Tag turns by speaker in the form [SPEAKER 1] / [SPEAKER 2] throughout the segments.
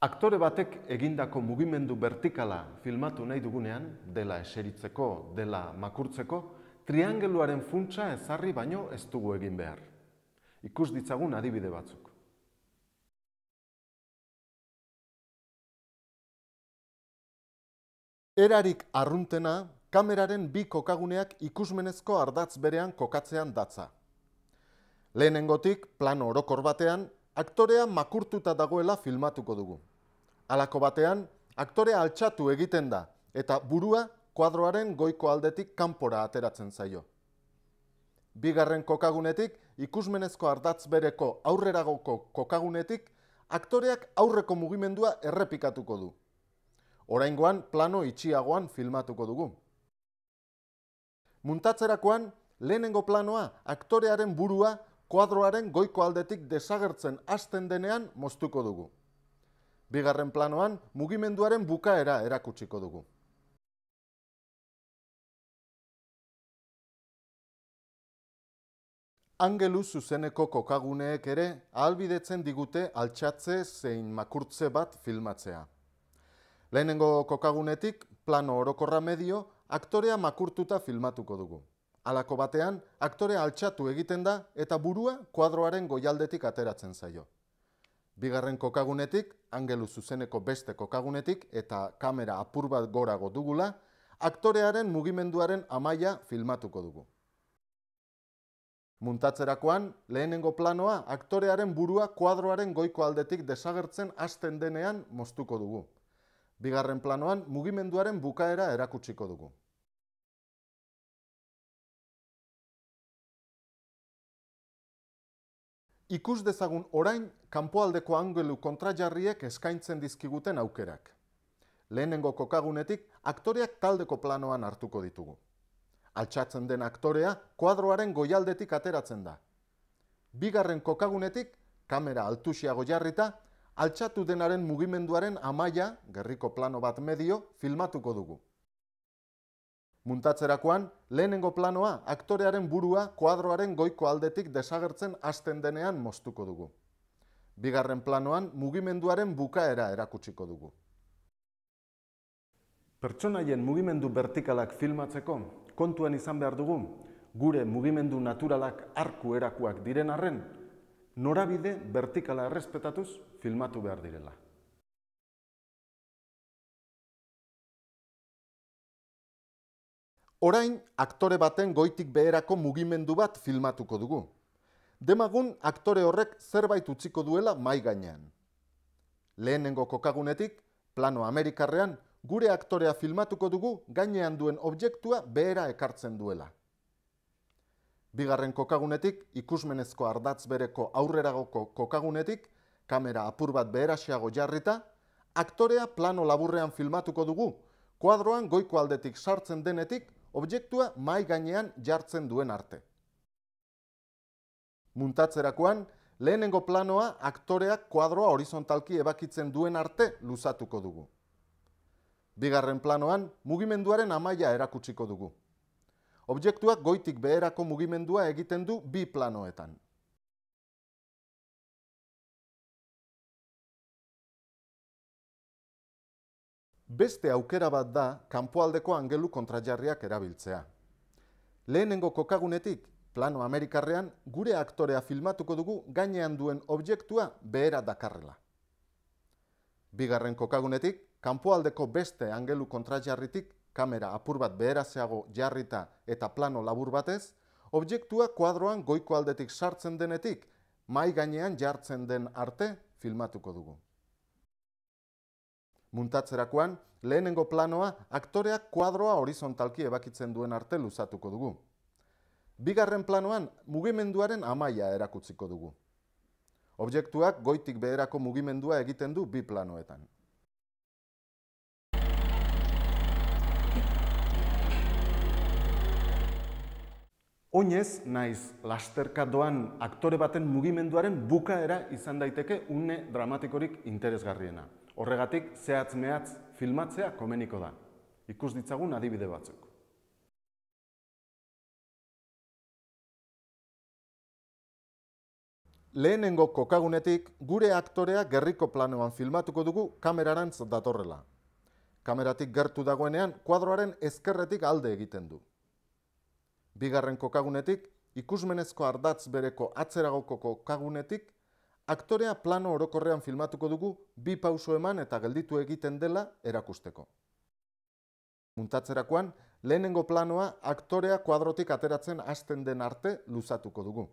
[SPEAKER 1] aktore batek egindako mugimendu vertikala filmatu nahi dugunean, dela eseritzeko, dela makurtzeko, triangeluaren funtsa ezarri baino ez dugu egin behar. Ikus ditzagun adibide batzuk. Erarik arruntena, kameraren bi kokaguneak ikusmenezko ardatz berean kokatzean datza. Lehenengotik, plano orokor batean, aktorea makurtuta dagoela filmatuko dugu. Halako batean, aktorea altxatu egiten da eta burua kuadroaren goiko aldetik kanpora ateratzen zaio. Bigarren kokagunetik, ikusmenezko ardatz bereko aurreragoko kokagunetik, aktoreak aurreko mugimendua errepikatuko du. Oraingoan plano itxiagoan filmatuko dugu. Muntatzerakoan, lehenengo planoa aktorearen burua kuadroaren goiko aldetik desagertzen hasten denean moztuko dugu. Bigarren planoan, mugimenduaren bukaera erakutsiko dugu. Angelu zuzeneko kokaguneek ere ahalbidetzen digute altxatze zein makurtze bat filmatzea. Lehenengo kokagunetik, plano orokorra medio, aktorea makurtuta filmatuko dugu. Halako batean, aktorea altxatu egiten da eta burua kuadroaren goialdetik ateratzen zaio bigarren kokagunetik, angelu zuzeneko beste kokagunetik, eta kamera apur bat gorago dugula, aktorearen mugimenduaren amaia filmatuko dugu. Muntatzerakoan, lehenengo planoa aktorearen burua kuadroaren goiko aldetik desagertzen asten denean moztuko dugu. Bigarren planoan mugimenduaren bukaera erakutsiko dugu. ikus dezagun orain kanpoaldeko angelu kontrajarriek eskaintzen dizkiguten aukerak. Lehenengo kokagunetik aktoreak taldeko planoan hartuko ditugu. Altsatzen den aktorea kuadroaren goialdetik ateratzen da. Bigarren kokagunetik kamera altusiago jarrita, altsatu denaren mugimenduaren amaia, gerriko plano bat medio, filmatuko dugu. Muntatzerakoan, lehenengo planoa, aktorearen burua, kuadroaren goiko aldetik desagertzen hasten denean moztuko dugu. Bigarren planoan, mugimenduaren bukaera erakutsiko dugu. Pertsonaien mugimendu bertikalak filmatzeko, kontuan izan behar dugu, gure mugimendu naturalak arku erakuak diren arren, norabide bertikala errespetatuz filmatu behar direla. Orain, aktore baten goitik beherako mugimendu bat filmatuko dugu. Demagun, aktore horrek zerbait utziko duela mai gainean. Lehenengo kokagunetik, plano amerikarrean, gure aktorea filmatuko dugu gainean duen objektua behera ekartzen duela. Bigarren kokagunetik, ikusmenezko ardatz bereko aurreragoko kokagunetik, kamera apur bat beherasiago jarrita, aktorea plano laburrean filmatuko dugu, kuadroan goiko aldetik sartzen denetik objektua mai gainean jartzen duen arte. Muntatzerakoan, lehenengo planoa aktoreak kuadroa horizontalki ebakitzen duen arte luzatuko dugu. Bigarren planoan, mugimenduaren amaia erakutsiko dugu. Objektuak goitik beherako mugimendua egiten du bi planoetan, Beste aukera bat da kanpoaldeko angelu kontrajarriak erabiltzea. Lehenengo kokagunetik plano amerikarrean gure aktorea filmatuko dugu gainean duen objektua behera dakarrela. Bigarren kokagunetik kanpoaldeko beste angelu kontrajarritik kamera apur bat behera zehago jarrita eta plano labur batez objektua kuadroan goiko aldetik sartzen denetik mai gainean jartzen den arte filmatuko dugu. Muntatzerakoan, lehenengo planoa aktoreak kuadroa horizontalki ebakitzen duen arte luzatuko dugu. Bigarren planoan, mugimenduaren amaia erakutziko dugu. Objektuak goitik beherako mugimendua egiten du bi planoetan. oinez naiz lasterka doan aktore baten mugimenduaren bukaera izan daiteke une dramatikorik interesgarriena. Horregatik zehatz mehatz filmatzea komeniko da. Ikus ditzagun adibide batzuk. Lehenengo kokagunetik, gure aktorea gerriko planoan filmatuko dugu kamerarantz datorrela. Kameratik gertu dagoenean, kuadroaren ezkerretik alde egiten du. Bigarren kokagunetik, ikusmenezko ardatz bereko atzeragoko kokagunetik, aktorea plano orokorrean filmatuko dugu bi pauso eman eta gelditu egiten dela erakusteko. Muntatzerakoan, lehenengo planoa aktorea kuadrotik ateratzen hasten den arte luzatuko dugu.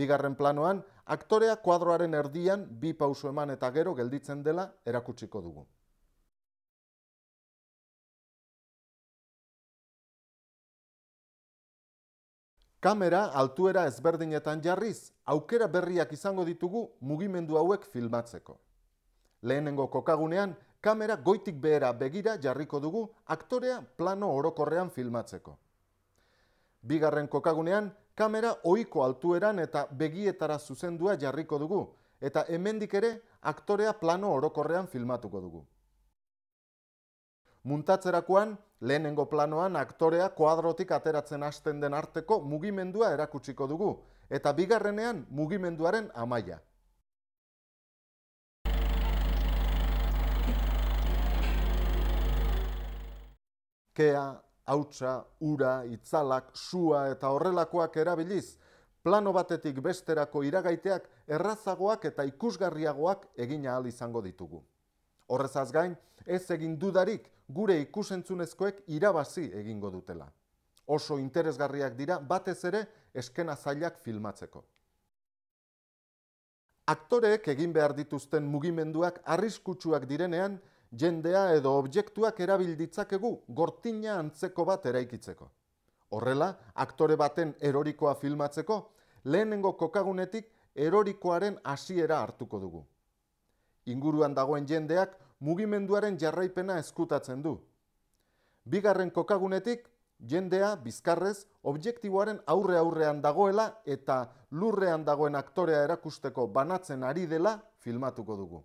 [SPEAKER 1] Bigarren planoan, aktorea kuadroaren erdian bi pauso eman eta gero gelditzen dela erakutsiko dugu. Kamera altuera ezberdinetan jarriz, aukera berriak izango ditugu mugimendu hauek filmatzeko. Lehenengo kokagunean, kamera goitik behera begira jarriko dugu aktorea plano orokorrean filmatzeko. Bigarren kokagunean, kamera ohiko altueran eta begietara zuzendua jarriko dugu, eta hemendik ere aktorea plano orokorrean filmatuko dugu. Muntatzerakoan, Lehenengo planoan aktorea koadrotik ateratzen hasten den arteko mugimendua erakutsiko dugu, eta bigarrenean mugimenduaren amaia. Kea, hautsa, ura, itzalak, sua eta horrelakoak erabiliz, plano batetik besterako iragaiteak errazagoak eta ikusgarriagoak egina ahal izango ditugu. Horrezaz gain, ez egin dudarik gure ikusentzunezkoek irabazi egingo dutela. Oso interesgarriak dira batez ere eskena zailak filmatzeko. Aktoreek egin behar dituzten mugimenduak arriskutsuak direnean, jendea edo objektuak erabilditzakegu gortina antzeko bat eraikitzeko. Horrela, aktore baten erorikoa filmatzeko, lehenengo kokagunetik erorikoaren hasiera hartuko dugu inguruan dagoen jendeak mugimenduaren jarraipena eskutatzen du. Bigarren kokagunetik, jendea bizkarrez objektiboaren aurre aurrean dagoela eta lurrean dagoen aktorea erakusteko banatzen ari dela filmatuko dugu.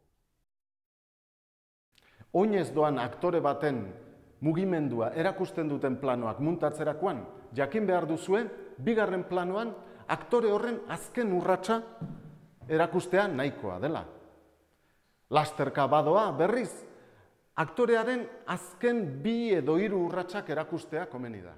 [SPEAKER 1] Oinez doan aktore baten mugimendua erakusten duten planoak muntatzerakoan, jakin behar duzue, bigarren planoan aktore horren azken urratsa erakustea nahikoa dela lasterka badoa berriz, aktorearen azken bi edo hiru urratsak erakustea komeni da.